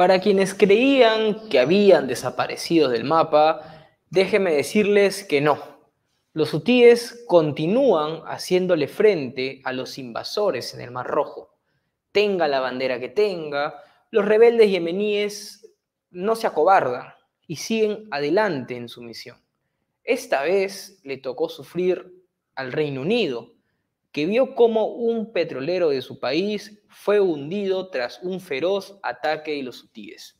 Para quienes creían que habían desaparecido del mapa, déjenme decirles que no. Los hutíes continúan haciéndole frente a los invasores en el Mar Rojo. Tenga la bandera que tenga, los rebeldes yemeníes no se acobardan y siguen adelante en su misión. Esta vez le tocó sufrir al Reino Unido, que vio cómo un petrolero de su país fue hundido tras un feroz ataque de los sutiles.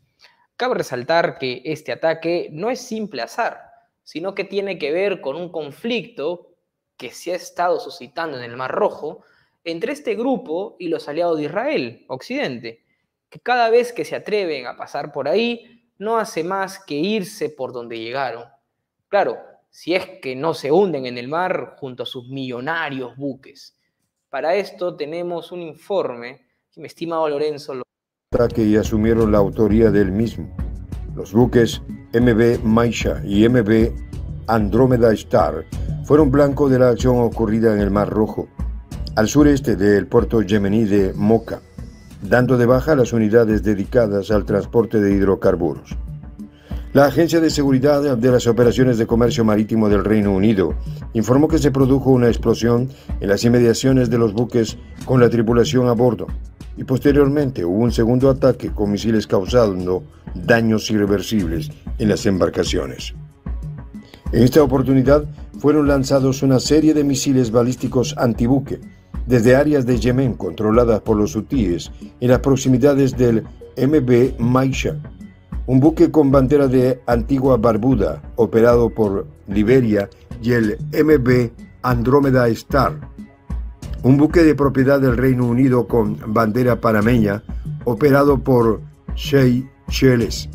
Cabe resaltar que este ataque no es simple azar, sino que tiene que ver con un conflicto que se ha estado suscitando en el Mar Rojo entre este grupo y los aliados de Israel, Occidente, que cada vez que se atreven a pasar por ahí, no hace más que irse por donde llegaron. Claro, si es que no se hunden en el mar junto a sus millonarios buques. Para esto tenemos un informe que me estimado Lorenzo lo... ...que asumieron la autoría del mismo. Los buques MB Maisha y MB Andromeda Star fueron blanco de la acción ocurrida en el Mar Rojo, al sureste del puerto yemení de Moca, dando de baja las unidades dedicadas al transporte de hidrocarburos. La Agencia de Seguridad de las Operaciones de Comercio Marítimo del Reino Unido informó que se produjo una explosión en las inmediaciones de los buques con la tripulación a bordo y posteriormente hubo un segundo ataque con misiles causando daños irreversibles en las embarcaciones. En esta oportunidad fueron lanzados una serie de misiles balísticos antibuque desde áreas de Yemen controladas por los hutíes en las proximidades del MB Maisha un buque con bandera de Antigua Barbuda, operado por Liberia, y el MB Andromeda Star, un buque de propiedad del Reino Unido con bandera panameña, operado por Shelles.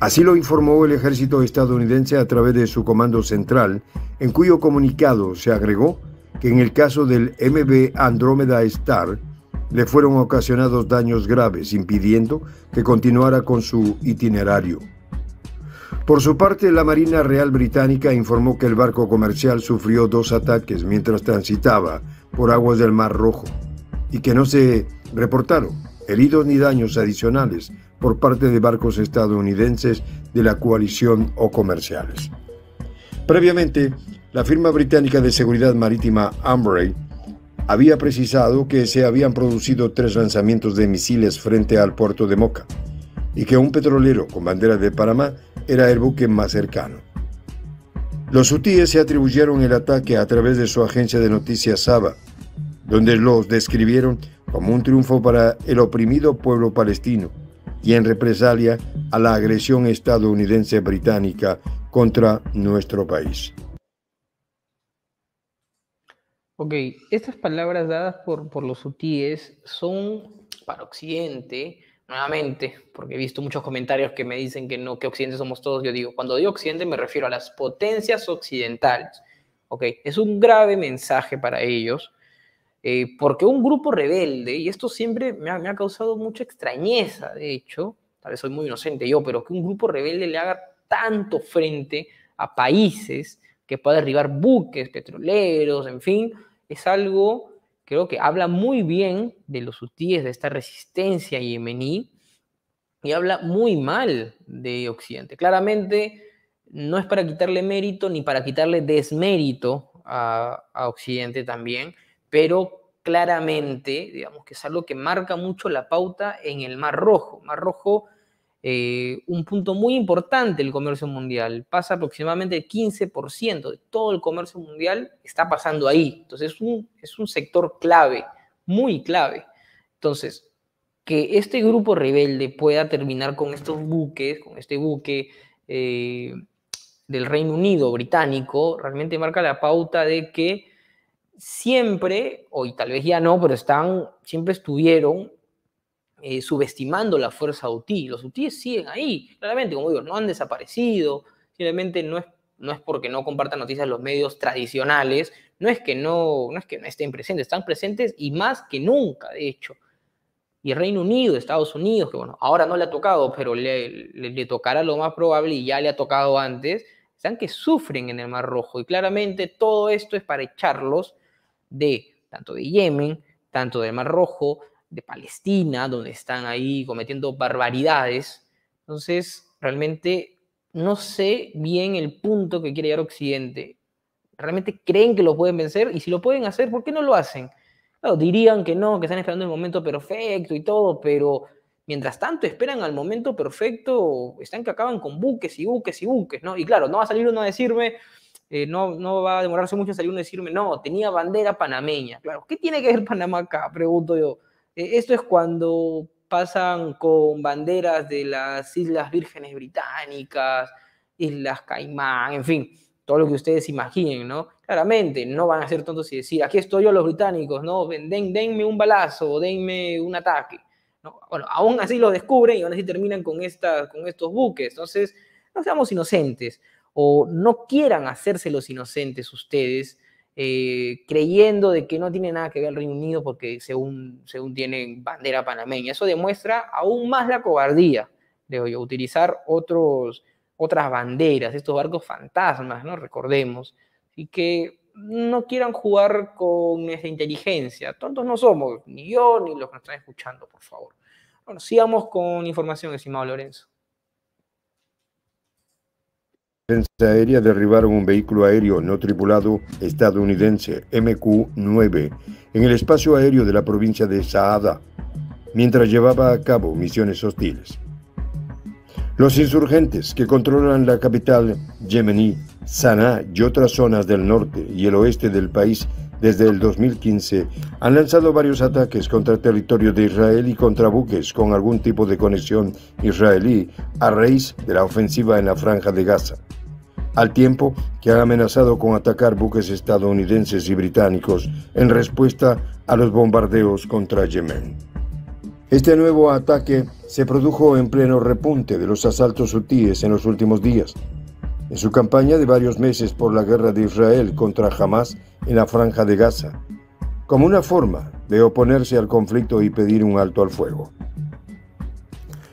Así lo informó el ejército estadounidense a través de su comando central, en cuyo comunicado se agregó que en el caso del MB Andromeda Star, le fueron ocasionados daños graves, impidiendo que continuara con su itinerario. Por su parte, la Marina Real Británica informó que el barco comercial sufrió dos ataques mientras transitaba por aguas del Mar Rojo y que no se reportaron heridos ni daños adicionales por parte de barcos estadounidenses de la coalición o comerciales. Previamente, la firma británica de seguridad marítima Ambrey había precisado que se habían producido tres lanzamientos de misiles frente al puerto de Moca y que un petrolero con bandera de Panamá era el buque más cercano. Los hutíes se atribuyeron el ataque a través de su agencia de noticias Saba, donde los describieron como un triunfo para el oprimido pueblo palestino y en represalia a la agresión estadounidense británica contra nuestro país. Ok, estas palabras dadas por, por los hutíes son para Occidente, nuevamente, porque he visto muchos comentarios que me dicen que no, que Occidente somos todos. Yo digo, cuando digo Occidente me refiero a las potencias occidentales. Ok, es un grave mensaje para ellos, eh, porque un grupo rebelde, y esto siempre me ha, me ha causado mucha extrañeza, de hecho, tal vez soy muy inocente yo, pero que un grupo rebelde le haga tanto frente a países que pueda derribar buques petroleros, en fin, es algo creo que habla muy bien de los hutíes, de esta resistencia yemení, y habla muy mal de Occidente. Claramente no es para quitarle mérito ni para quitarle desmérito a, a Occidente también, pero claramente, digamos que es algo que marca mucho la pauta en el Mar Rojo. Mar Rojo eh, un punto muy importante del comercio mundial. Pasa aproximadamente el 15% de todo el comercio mundial está pasando ahí. Entonces es un, es un sector clave, muy clave. Entonces, que este grupo rebelde pueda terminar con estos buques, con este buque eh, del Reino Unido británico, realmente marca la pauta de que siempre, o tal vez ya no, pero están, siempre estuvieron eh, subestimando la fuerza UTI. Los UTI siguen ahí, claramente, como digo, no han desaparecido, simplemente no es, no es porque no compartan noticias los medios tradicionales, no es que no, no es que no estén presentes, están presentes y más que nunca, de hecho. Y Reino Unido, Estados Unidos, que bueno, ahora no le ha tocado, pero le, tocará lo más probable y ya le ha tocado antes, están que sufren en el Mar Rojo. Y claramente todo esto es para echarlos de tanto de Yemen, tanto del Mar Rojo, de Palestina, donde están ahí cometiendo barbaridades. Entonces, realmente no sé bien el punto que quiere llegar Occidente. ¿Realmente creen que lo pueden vencer? Y si lo pueden hacer, ¿por qué no lo hacen? Claro, dirían que no, que están esperando el momento perfecto y todo, pero mientras tanto esperan al momento perfecto, están que acaban con buques y buques y buques, ¿no? Y claro, no va a salir uno a decirme, eh, no, no va a demorarse mucho salir uno a decirme, no, tenía bandera panameña. Claro, ¿qué tiene que ver Panamá acá? Pregunto yo. Eh, esto es cuando pasan con banderas de las Islas Vírgenes Británicas, Islas Caimán, en fin, todo lo que ustedes imaginen, ¿no? Claramente, no van a ser tontos y decir, aquí estoy yo los británicos, ¿no? Den, denme un balazo, denme un ataque. ¿no? Bueno, aún así lo descubren y aún así terminan con, esta, con estos buques. Entonces, no seamos inocentes o no quieran hacérselos inocentes ustedes eh, creyendo de que no tiene nada que ver el Reino Unido porque según, según tienen bandera panameña. Eso demuestra aún más la cobardía, de yo, utilizar otros, otras banderas, estos barcos fantasmas, ¿no? Recordemos, y que no quieran jugar con esa inteligencia. Tontos no somos, ni yo, ni los que nos están escuchando, por favor. Bueno, sigamos con información, estimado Lorenzo. Aérea derribaron un vehículo aéreo no tripulado estadounidense MQ-9 en el espacio aéreo de la provincia de Saada, mientras llevaba a cabo misiones hostiles. Los insurgentes que controlan la capital yemení, Sanaa y otras zonas del norte y el oeste del país desde el 2015 han lanzado varios ataques contra el territorio de Israel y contra buques con algún tipo de conexión israelí a raíz de la ofensiva en la franja de Gaza al tiempo que ha amenazado con atacar buques estadounidenses y británicos en respuesta a los bombardeos contra Yemen. Este nuevo ataque se produjo en pleno repunte de los asaltos hutíes en los últimos días. En su campaña de varios meses por la guerra de Israel contra Hamas en la franja de Gaza, como una forma de oponerse al conflicto y pedir un alto al fuego.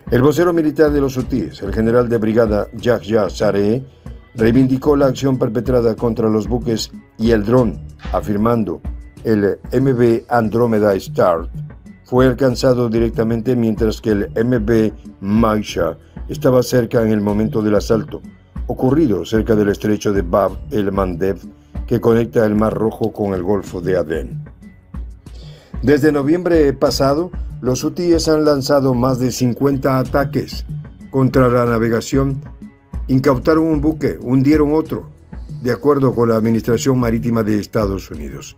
El vocero militar de los hutíes, el general de brigada Yahya Sareh, Reivindicó la acción perpetrada contra los buques y el dron, afirmando, el MB Andromeda Star fue alcanzado directamente mientras que el MB Maisha estaba cerca en el momento del asalto, ocurrido cerca del estrecho de Bab el Mandeb, que conecta el Mar Rojo con el Golfo de Adén. Desde noviembre pasado, los hutíes han lanzado más de 50 ataques contra la navegación incautaron un buque, hundieron otro, de acuerdo con la Administración Marítima de Estados Unidos.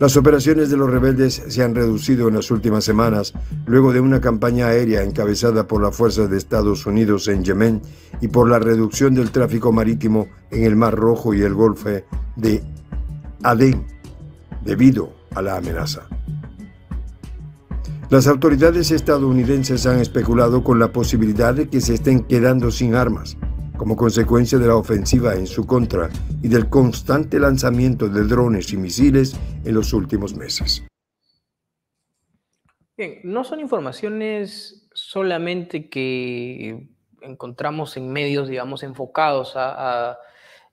Las operaciones de los rebeldes se han reducido en las últimas semanas luego de una campaña aérea encabezada por las fuerzas de Estados Unidos en Yemen y por la reducción del tráfico marítimo en el Mar Rojo y el Golfo de Adén debido a la amenaza. Las autoridades estadounidenses han especulado con la posibilidad de que se estén quedando sin armas, como consecuencia de la ofensiva en su contra y del constante lanzamiento de drones y misiles en los últimos meses. Bien, no son informaciones solamente que encontramos en medios, digamos, enfocados a,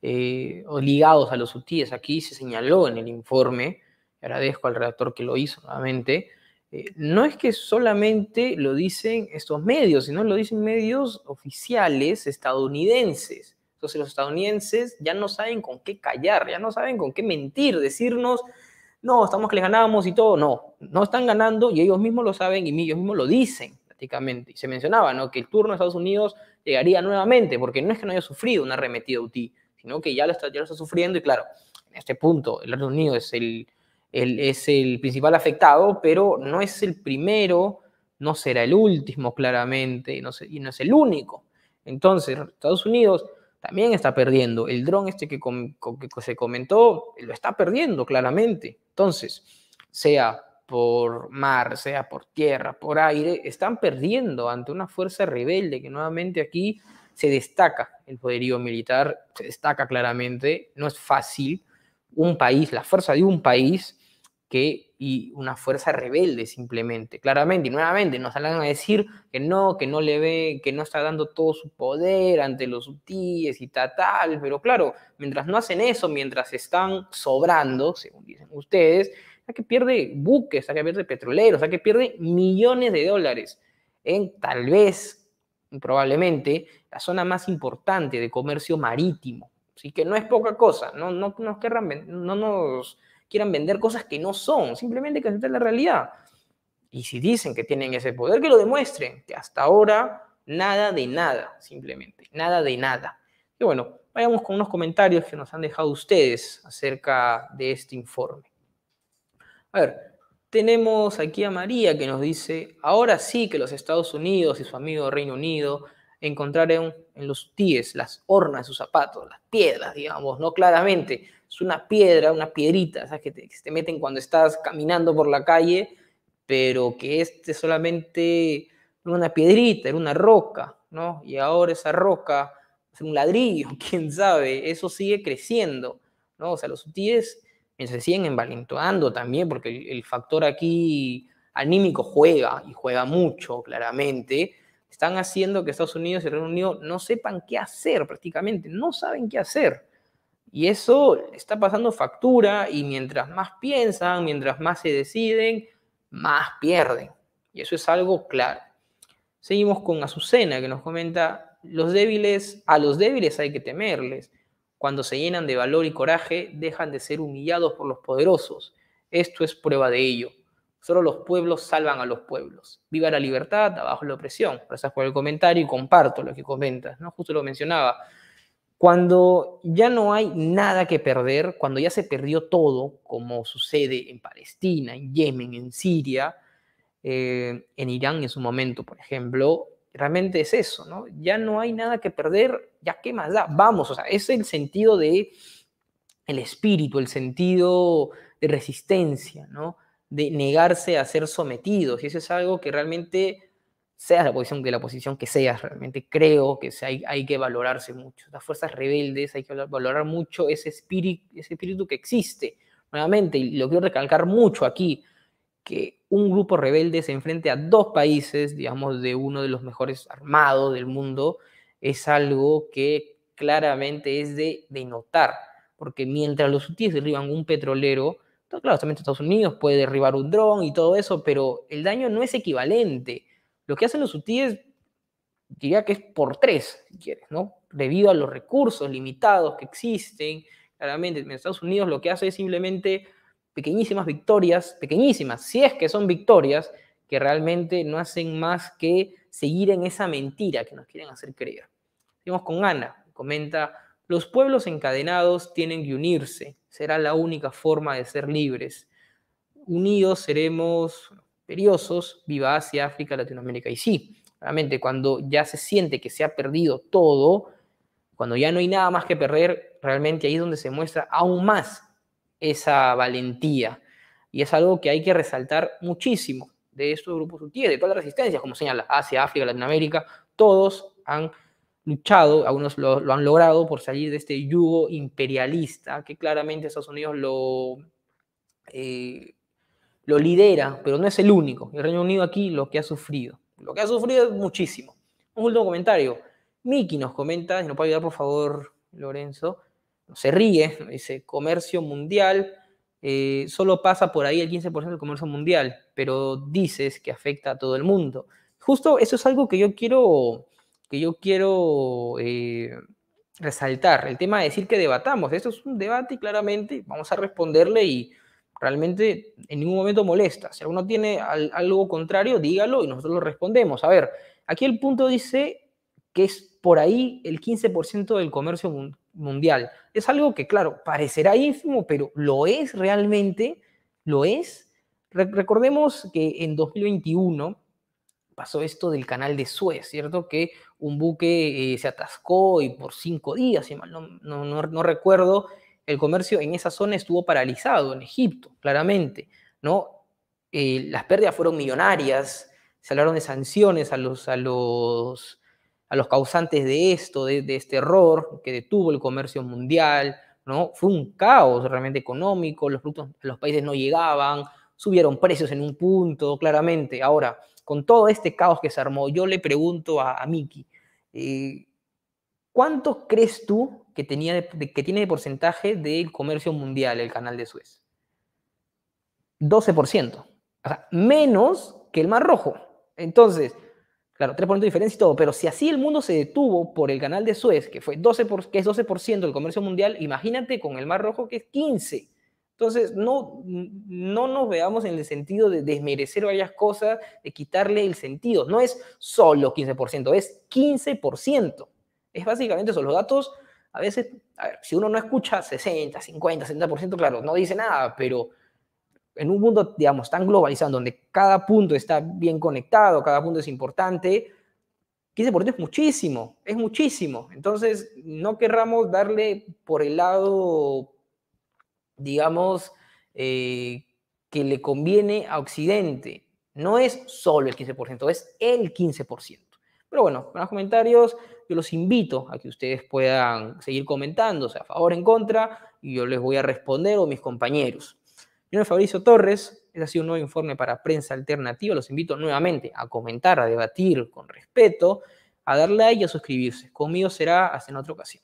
eh, o ligados a los hutíes. Aquí se señaló en el informe, agradezco al redactor que lo hizo nuevamente, eh, no es que solamente lo dicen estos medios, sino lo dicen medios oficiales estadounidenses. Entonces los estadounidenses ya no saben con qué callar, ya no saben con qué mentir, decirnos, no, estamos que les ganamos y todo. No, no están ganando y ellos mismos lo saben y ellos mismos lo dicen prácticamente. Y se mencionaba, ¿no? Que el turno de Estados Unidos llegaría nuevamente, porque no es que no haya sufrido una arremetida UTI, sino que ya lo está, ya lo está sufriendo y claro, en este punto, el Reino Unido es el él es el principal afectado, pero no es el primero, no será el último claramente, y no, es el único. Entonces, Estados Unidos también está perdiendo. El dron este que, que se comentó lo está perdiendo claramente. Entonces, sea por mar, sea por tierra, por aire, están perdiendo ante una fuerza rebelde que nuevamente aquí se destaca el poderío militar, se destaca claramente, no es fácil. Un país, la fuerza de un país que, y una fuerza rebelde simplemente, claramente, y nuevamente nos salgan a decir que no, que no le ve, que no está dando todo su poder ante los sutiles y tal, pero claro, mientras no hacen eso, mientras están sobrando, según dicen ustedes, a que pierde buques, a que pierde petroleros, a que pierde millones de dólares en tal vez, probablemente, la zona más importante de comercio marítimo. Así que no es poca cosa, no, no, nos, querrán, no nos quieran vender cosas que no son, simplemente que aceptar la realidad. Y si dicen que tienen ese poder, que lo demuestren, que hasta ahora nada de nada, simplemente, nada de nada. Y bueno, vayamos con unos comentarios que nos han dejado ustedes acerca de este informe. A ver, tenemos aquí a María que nos dice, ahora sí que los Estados Unidos y su amigo Reino Unido encontrar en, los pies, las hornas de sus zapatos, las piedras, digamos, no claramente. Es una piedra, una piedrita, Que te, te meten cuando estás caminando por la calle, pero que este solamente era una piedrita, era una roca, ¿no? Y ahora esa roca es un ladrillo, quién sabe, eso sigue creciendo, ¿no? O sea, los tíes se siguen envalentonando también, porque el, el factor aquí anímico juega y juega mucho, claramente están haciendo que Estados Unidos y el Reino Unido no sepan qué hacer prácticamente, no saben qué hacer. Y eso está pasando factura y mientras más piensan, mientras más se deciden, más pierden. Y eso es algo claro. Seguimos con Azucena que nos comenta, los débiles, a los débiles hay que temerles. Cuando se llenan de valor y coraje, dejan de ser humillados por los poderosos. Esto es prueba de ello. Solo los pueblos salvan a los pueblos. Viva la libertad, abajo la opresión. Gracias por el comentario y comparto lo que comentas, ¿no? Justo lo mencionaba. Cuando ya no hay nada que perder, cuando ya se perdió todo, como sucede en Palestina, en Yemen, en Siria, eh, en Irán en su momento, por ejemplo, realmente es eso, ¿no? Ya no hay nada que perder, ya qué más da, vamos, o sea, es el sentido de el espíritu, el sentido de resistencia, ¿no? de negarse a ser sometidos. Y eso es algo que realmente, sea la posición la posición que seas, realmente creo que hay, hay que valorarse mucho. Las fuerzas rebeldes, hay que valorar mucho ese espíritu, ese espíritu que existe. Nuevamente, y lo quiero recalcar mucho aquí, que un grupo rebelde se enfrente a dos países, digamos, de uno de los mejores armados del mundo, es algo que claramente es de, de notar, porque mientras los hutíes derriban un petrolero, Claro, también Estados Unidos puede derribar un dron y todo eso, pero el daño no es equivalente. Lo que hacen los es diría que es por tres, si quieres, ¿no? Debido a los recursos limitados que existen, claramente en Estados Unidos lo que hace es simplemente pequeñísimas victorias, pequeñísimas, si es que son victorias, que realmente no hacen más que seguir en esa mentira que nos quieren hacer creer. Seguimos con Ana, comenta, los pueblos encadenados tienen que unirse, será la única forma de ser libres. Unidos seremos periosos, viva Asia, África, Latinoamérica. Y sí, realmente cuando ya se siente que se ha perdido todo, cuando ya no hay nada más que perder, realmente ahí es donde se muestra aún más esa valentía. Y es algo que hay que resaltar muchísimo de estos grupos sutiles, de todas las resistencias, como señala Asia, África, Latinoamérica, todos han luchado, algunos lo, han logrado por salir de este yugo imperialista que claramente Estados Unidos lo, eh, lo lidera, pero no es el único. El Reino Unido aquí lo que ha sufrido, lo que ha sufrido es muchísimo. Un último comentario. Miki nos comenta, si nos puede ayudar por favor Lorenzo, se ríe, dice comercio mundial, eh, solo pasa por ahí el 15% del comercio mundial, pero dices que afecta a todo el mundo. Justo eso es algo que yo quiero que yo quiero eh, resaltar. El tema de decir que debatamos, esto es un debate y claramente vamos a responderle y realmente en ningún momento molesta. Si alguno tiene algo contrario, dígalo y nosotros lo respondemos. A ver, aquí el punto dice que es por ahí el 15% del comercio mundial. Es algo que, claro, parecerá ínfimo, pero lo es realmente, lo es. recordemos que en 2021 pasó esto del canal de Suez, ¿cierto? Que un buque eh, se atascó y por cinco días, si mal no, recuerdo, el comercio en esa zona estuvo paralizado, en Egipto, claramente, ¿no? Eh, las pérdidas fueron millonarias, se hablaron de sanciones a los, a los, a los causantes de esto, de, este error que detuvo el comercio mundial, ¿no? Fue un caos realmente económico, los productos los países no llegaban, subieron precios en un punto, claramente. Ahora, con todo este caos que se armó, yo le pregunto a, Miki, eh, ¿cuánto crees tú que, tenía que tiene de porcentaje del comercio mundial el canal de Suez? 12%. O sea, menos que el Mar Rojo. Entonces, claro, 3% de diferencia y todo, pero si así el mundo se detuvo por el canal de Suez, que, fue 12 que es 12% del comercio mundial, imagínate con el Mar Rojo que es 15%. Entonces, no, no nos veamos en el sentido de desmerecer varias cosas, de quitarle el sentido. No es solo 15%, es 15%. Es básicamente eso. Los datos, a veces, si uno no escucha 60, 50, 70%, claro, no dice nada, pero en un mundo, digamos, tan globalizado, donde cada punto está bien conectado, cada punto es importante, 15% es muchísimo, es muchísimo. Entonces, no querramos darle por el lado digamos, eh, que le conviene a Occidente. No es solo el 15%, es el 15%. Pero bueno, con los comentarios yo los invito a que ustedes puedan seguir comentando, sea, a favor, o en contra, y yo les voy a responder o mis compañeros. Yo es Fabricio Torres, este ha sido un nuevo informe para Prensa Alternativa, los invito nuevamente a comentar, a debatir con respeto, a darle like y a suscribirse. Conmigo será hasta en otra ocasión.